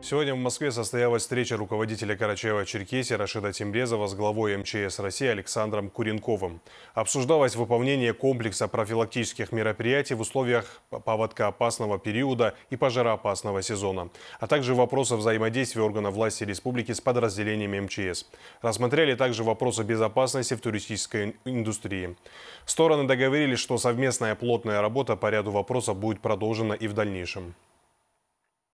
Сегодня в Москве состоялась встреча руководителя Карачаева-Черкесии Рашида Тимрезова с главой МЧС России Александром Куренковым. Обсуждалось выполнение комплекса профилактических мероприятий в условиях поводкоопасного периода и пожароопасного сезона, а также вопросы взаимодействия органов власти республики с подразделениями МЧС. Рассмотрели также вопросы безопасности в туристической индустрии. Стороны договорились, что совместная плотная работа по ряду вопросов будет продолжена и в дальнейшем.